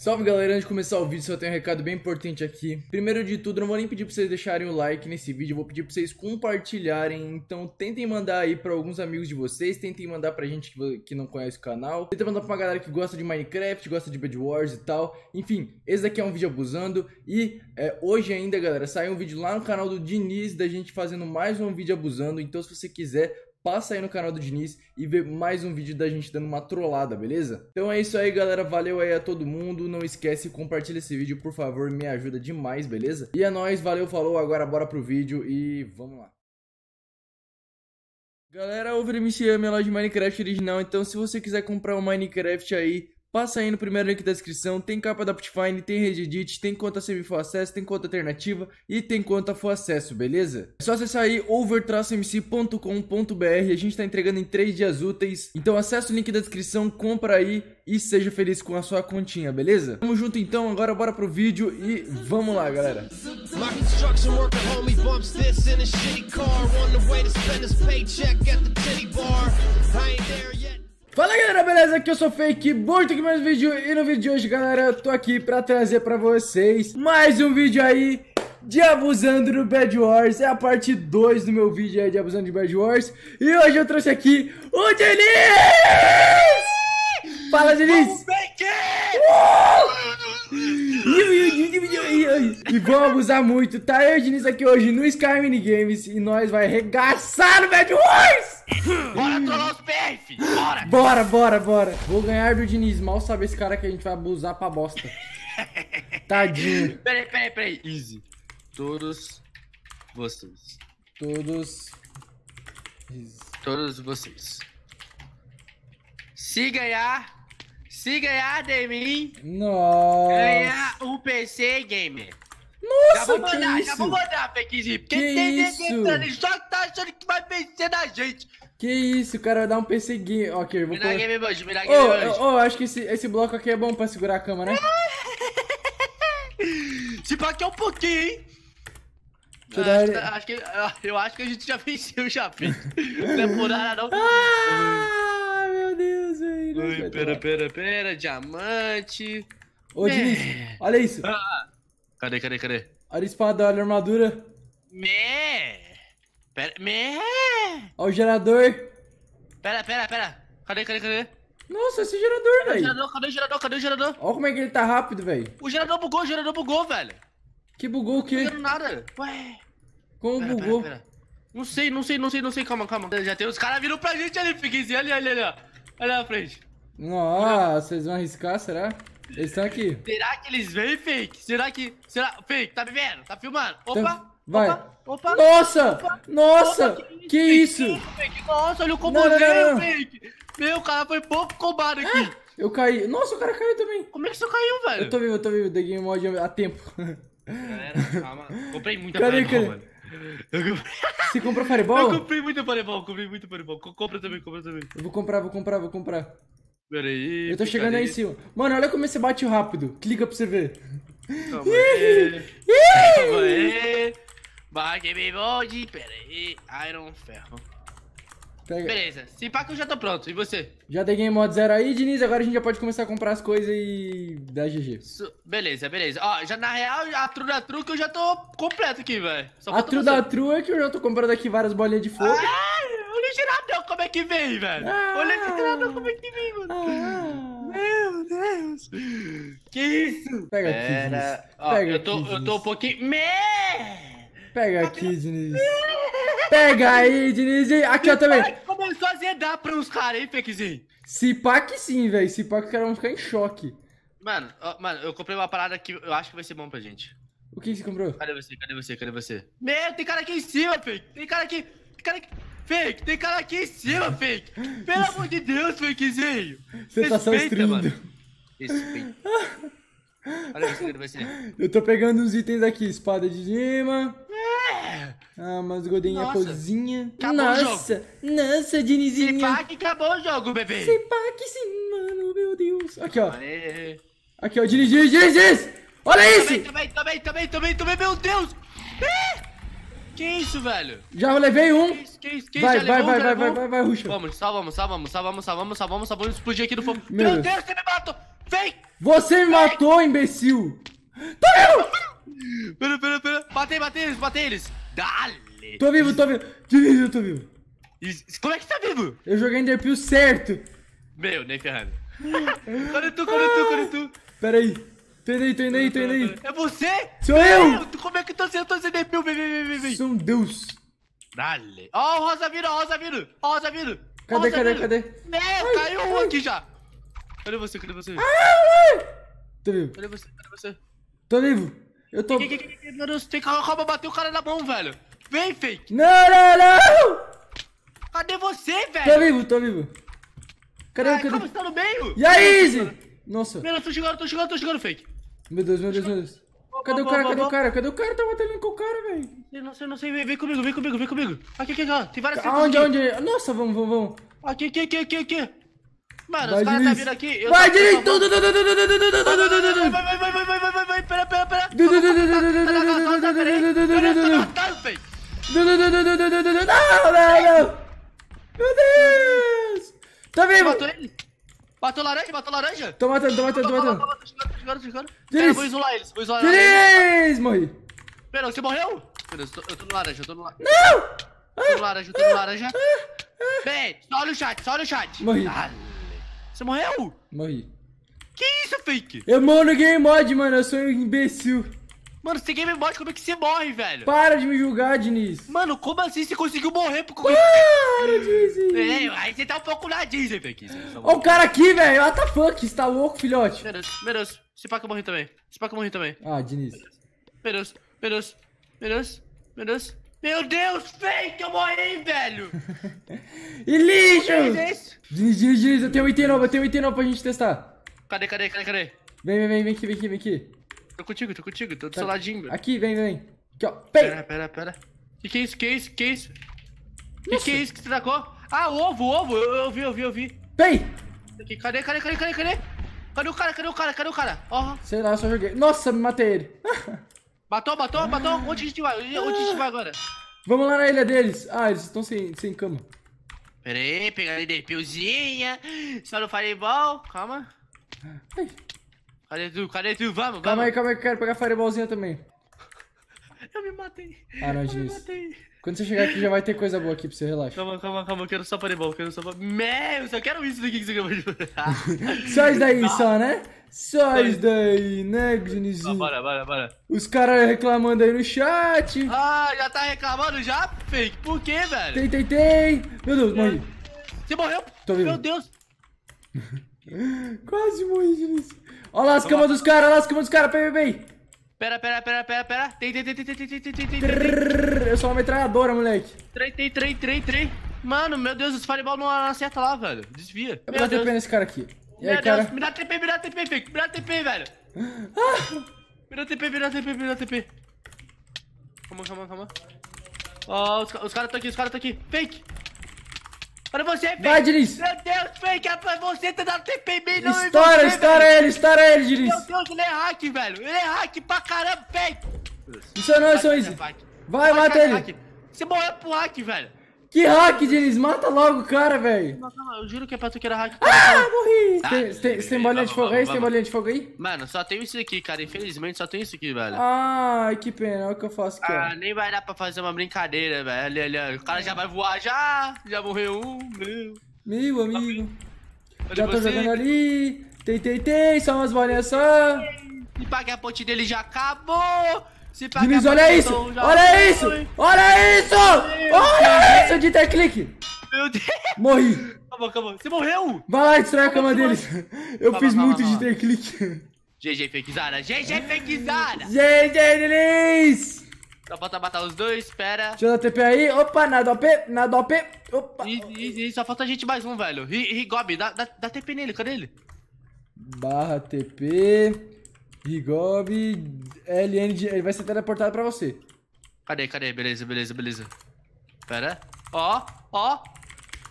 Salve galera, antes de começar o vídeo só tenho um recado bem importante aqui. Primeiro de tudo, não vou nem pedir pra vocês deixarem o like nesse vídeo, vou pedir pra vocês compartilharem, então tentem mandar aí pra alguns amigos de vocês, tentem mandar pra gente que, que não conhece o canal, tentem mandar pra uma galera que gosta de Minecraft, gosta de Bed Wars e tal. Enfim, esse daqui é um vídeo abusando e é, hoje ainda galera, saiu um vídeo lá no canal do Diniz da gente fazendo mais um vídeo abusando, então se você quiser passa aí no canal do Diniz e vê mais um vídeo da gente dando uma trollada, beleza? Então é isso aí, galera. Valeu aí a todo mundo. Não esquece, compartilha esse vídeo, por favor. Me ajuda demais, beleza? E é nóis, valeu, falou. Agora bora pro vídeo e vamos lá. Galera, o Vermiciame é loja de Minecraft original, então se você quiser comprar o um Minecraft aí Passa aí no primeiro link da descrição, tem capa da Optifine, tem Reddit, tem conta semi-full acesso, tem conta alternativa e tem conta full acesso, beleza? É só acessar aí over a gente tá entregando em 3 dias úteis, então acessa o link da descrição, compra aí e seja feliz com a sua continha, beleza? Tamo junto então, agora bora pro vídeo e vamos lá, galera! My Fala galera, beleza? Aqui eu sou Fake, muito aqui mais um vídeo E no vídeo de hoje, galera, eu tô aqui pra trazer pra vocês Mais um vídeo aí de Abusando no Bad Wars É a parte 2 do meu vídeo aí de Abusando de Bad Wars E hoje eu trouxe aqui o Denis. Fala, Denis. Vamos, E vamos abusar muito. Tá eu, Diniz, aqui hoje no Sky Mini Games e nós vai regaçar no Bad Wars! Bora trollar os PR, filho! Bora! Bora, bora, bora! Vou ganhar do Diniz. Mal sabe esse cara que a gente vai abusar pra bosta. Tadinho. Peraí, peraí, peraí. Easy. Todos vocês. Todos. Easy. Todos vocês. Se ganhar, se ganhar de mim, Nossa. ganhar um PC gamer. Nossa, já vou mandar, que já vou mandar, Fakezip. Porque que tem isso? entrando só tá achando que vai vencer da gente. Que isso, o cara vai dar um PC game. Ok, vou colocar... Game Bunch, Game oh, oh, oh, acho que esse, esse bloco aqui é bom pra segurar a cama, né? Se pá que é um pouquinho, hein? Acho, daí... acho, que, eu acho que a gente já venceu já, Pedro. não é por nada, não. Ah! Diniz. Pera, pera, pera, diamante. Ô, é. Diniz, olha isso. Ah, cadê, cadê, cadê? Olha a espada, olha a armadura. Mé! Pera, mé! Olha o gerador. Pera, pera, pera. Cadê, cadê, cadê? Nossa, esse é gerador, velho. Cadê o gerador? Cadê o gerador? Olha como é que ele tá rápido, velho. O gerador bugou, o gerador bugou, velho. Que bugou o quê? Não nada. Ué. Como pera, bugou? Pera, pera. Não sei, não sei, não sei, não sei. Calma, calma. Já tem os caras viram pra gente ali, assim, ali, ali, ó. olha. Olha na frente. Nossa, vocês vão arriscar, será? Eles estão aqui. Será que eles veem, fake? Será que. Será. Fake, tá me vendo? Tá filmando? Opa! Então, vai! Opa! opa nossa! Opa, nossa! Opa, que, que isso? Fake. Nossa, olha o combo fake! Meu, o cara foi pouco combado aqui! Ah, eu caí. Nossa, o cara caiu também! Como é que você caiu, velho? Eu tô vivo, eu tô vivo, The Game Mod há é tempo. Galera, calma. Comprei muita fireball, mano. comprei... Você comprou fireball? Eu comprei muita fireball, comprei muita fireball. Compra também, compra também. Eu vou comprar, vou comprar, vou comprar. Peraí. Eu tô chegando aí em cima. Mano, olha como esse bate rápido. Clica pra você ver. Calma aí. Calma me bode. Peraí. Iron ferro. Pega. Beleza. Se pá que eu já tô pronto. E você? Já dei game mode zero aí, Diniz. Agora a gente já pode começar a comprar as coisas e dar GG. Su beleza, beleza. Ó, já na real, a tru da tru que eu já tô completo aqui, velho. A tru da tru é que eu já tô comprando aqui várias bolinhas de fogo. Ah! como é que vem, velho. Ah, Olha que treinador, como é que vem, mano. Ah, ah. meu Deus. Que isso? Pega aqui, Ó, Pega eu, tô, aqui, eu tô um pouquinho... Me... Pega aqui, Diniz. Pega aí, Diniz. Aqui, ó, também. Começou a zedar para uns caras, hein, pequizinho. Se pá que sim, velho. Se pá que os caras vão ficar em choque. Mano, ó, mano, eu comprei uma parada que eu acho que vai ser bom pra gente. O que você comprou? Cadê você? Cadê você? Cadê você? Meu, tem cara aqui em cima, filho. Tem cara aqui. Tem cara aqui. Fake, tem cara aqui em cima, Fake. Pelo amor de Deus, Fakezinho. Você tá só streamando. Respeita. Olha o que ele vai ser. Eu tô pegando uns itens aqui. Espada de gema. É. Ah, umas godinhas é cozinha. Acabou nossa, nossa, Dinizinho. Se que acabou o jogo, bebê. Se que sim, mano, meu Deus. Aqui, ó. Aqui, ó, diniz, diniz, Olha isso. Também, também, também, também, também, meu Deus. Ih! Que isso, velho? Já levei um. Que isso, que isso, que vai, isso. Vai, vai, vai, vai, vai, vai, Ruxa. Vamos, salvamos, salvamos, salvamos, salvamos, salvamos, salvamos. Explodir aqui no fogo. Meu, Meu Deus, Deus, você me matou. Vem! Você me Vem. matou, imbecil. Tô vivo! Pera, pera, pera. Batei, batei eles, batei eles. Dale. Tô vivo, tô vivo. Tô vivo, tô vivo. Como é que tá vivo? Eu joguei Enderpeel certo. Meu, nem ferrando. cadê é tu, cadê é tu, cadê é tu? Pera aí. Tô indo aí, tô indo aí, tô indo aí. É você? Sou eu! Como é que eu tô sendo Enderpeel, bebê? São Deus. Dale. Ó, oh, o rosa vira, rosa vira. Ó, rosa vira. Cadê, cadê, vira. cadê? né? caiu um aqui já. Cadê você, cadê você? Ah, ai, Tô vivo. Cadê você, cadê você? Tô vivo. Eu tô... Que, que, que, que, meu Deus, tem calma, calma, bateu o cara na mão, velho. Vem, fake. Não, não, não. Cadê você, velho? Tô vivo, tô vivo. Cadê, ah, cadê? Calma, você tá no meio. E aí, Izzy? Nossa. Meu Deus, tô chegando, tô chegando, tô chegando, fake. Meu Deus, meu Deus, meu Deus. Cadê o cara, cadê o cara? Cadê o cara? Tá matando com o cara, velho. Eu não sei, não sei. Vem, vem comigo, vem comigo, vem comigo. Aqui, aqui, aqui. Tem várias Aonde, aqui. onde? Nossa, vamos, vamos, vamos. Aqui, aqui, aqui, aqui, aqui. Mano, vai os caras tá vindo aqui. Eu vai, direito! Vai, vai, vai, vai, vai, vai, vai, vai, pera, pera, pera. Não, não, não. Meu Deus! Tá vivo! Matou ele? Matou laranja, matou laranja? Tô matando, tô matando, tô matando. Tô chegando, tô chegando. Vou isolar eles, vou isolar eles. Morri! Pera, você morreu? eu tô, no laranja, eu tô no laranja. Não! Eu tô no laranja, eu tô no laranja. Véi, ah, ah, ah. só olha o chat, só olha o chat. Morri. você morreu? Morri. Que isso, fake? Eu morro no game mod, mano, eu sou um imbecil. Mano, você game mod, como é que você morre, velho? Para de me julgar, Diniz. Mano, como assim você conseguiu morrer por qualquer... Para, Diniz. É, aí você tá um pouco na Disney, velho. Tá Ó o cara aqui, velho. What the fuck? Você tá louco, filhote? Meu Deus, meu Deus. Se pá que eu morri também. Se pá que eu morri também. Ah, Diniz. Meu Deus, meu Deus. Meu Deus, meu Deus. Meu Deus, fake, eu morri, velho! e lixo! Giz, giz, giz, eu tenho item novo, eu tenho item novo pra gente testar. Cadê, cadê, cadê, cadê? Vem, vem, vem, vem aqui, vem aqui, vem aqui. Tô contigo, tô contigo, tô do tá. seu ladinho, velho. Aqui, vem, vem. Aqui, ó. Pei. pera, pera. pera. Que que é isso, que é isso, que é isso? Que Nossa. que é isso que você tacou? Ah, ovo, ovo, eu, eu vi, eu vi, eu vi. Pei! cadê, cadê, cadê, cadê, cadê? Cadê o cara, cadê o cara, cadê o cara? Ó. Uhum. Sei lá, eu só joguei. Nossa, me matei ele. Matou, matou, ah. matou. Onde a gente vai? Onde, a gente vai agora? Vamos lá na ilha deles. Ah, eles estão sem, sem cama. Pera aí, pegar de pilzinha. Só no fireball. Calma. Ai. Cadê tu? Cadê tu? Vamos, calma vamos. Calma aí, calma aí, eu quero pegar fireballzinha também. eu me matei. Ah, não, eu me matei. Quando você chegar aqui já vai ter coisa boa aqui pra você, relaxa. Calma, calma, calma, eu quero só parebol, eu quero só parebol. Meu, eu só quero isso daqui que você acabou de só isso daí, só, né? Só isso daí, né, Gunizinho? Ah, bora, bora, bora. Os caras reclamando aí no chat. Ah, já tá reclamando já, fake? Por quê, velho? Tem, tem, tem. Meu Deus, morri. Você morreu? Tô vivo. Meu Deus. Quase morri, Gunizinho. Olha lá as camas dos caras, olha lá as camas dos caras, peraí, peraí. Pera, pera, pera, pera, pera. Tem, tem, tem, tem, tem, tem, tem, tem, tem, tem. Eu sou uma metralhadora, moleque. Trei, trei, trei, trei, trei. Mano, meu Deus, os fireball não acerta lá, velho. Desvia. Eu vou dar TP nesse cara aqui. E meu aí, Deus, cara... me dá TP, me dá TP, fake Me dá TP, velho. Ah. Me dá TP, me dá TP, me dá TP. Calma, calma, calma. Ó, oh, os, os caras estão tá aqui, os caras estão tá aqui. Fake! Para você, Fê. Vai, Diniz. Meu Deus, Fê, que é pra você ter tá dando TP em mim, não Estoura, estoura ele, estoura ele, Diniz. Meu Deus, ele é hack, velho. Ele é hack pra caramba, Fê. Isso não, é, isso Vai, mata ele. Você morreu pro hack, velho. Que hack, Denis? Mata logo o cara, velho. Não, não, eu juro que é pra tu que era hack. Ah, morri! Ah, tem, bolinha de fogo aí? Tem bolinha de fogo aí? Mano, só tem isso aqui, cara. Infelizmente só tem isso aqui, velho. Ai, que pena. Olha o que eu faço aqui, Ah, ó. nem vai dar pra fazer uma brincadeira, velho. Ali, ali, ali, O cara já vai voar já. Já morreu um, meu. Meu amigo. Olha já tô você. jogando ali. Tem, tem, tem. Só umas bolinhas só. E paga a ponte dele já acabou. Se pagar Denis, olha então isso! Olha, isso! olha isso! Olha isso! Ai! Isso é de ter clique. Meu Deus. Morri. Acabou, acabou. Você morreu? Vai lá, destrói a cama deles. Eu calma, fiz calma, muito calma. de ter clique. GG Fakezada. GG Fakezada. GG Delis. Só falta matar os dois, espera. Eu dar TP aí. Opa, nada OP, nada OP. Opa. E, e, e só falta a gente mais um, velho. Rigob, dá, dá, dá TP nele, cadê ele? Barra TP. Rigob. LN. Ele vai ser teleportado pra você. Cadê, cadê? Beleza, beleza, beleza. Pera. Ó, ó,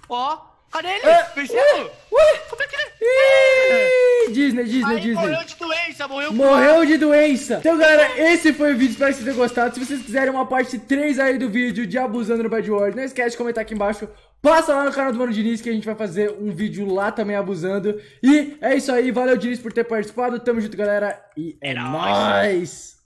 ó. Cadê ele? É, Venceu? Ué, Como é que ele... Disney, Disney, Aí, Disney. Morreu de doença, morreu Morreu de doença. Então, galera, esse foi o vídeo. Espero que vocês tenham gostado. Se vocês quiserem uma parte 3 aí do vídeo de Abusando no Bad World, não esquece de comentar aqui embaixo. Passa lá no canal do Mano Diniz que a gente vai fazer um vídeo lá também abusando. E é isso aí. Valeu, Diniz, por ter participado. Tamo junto, galera. E é, é nóis.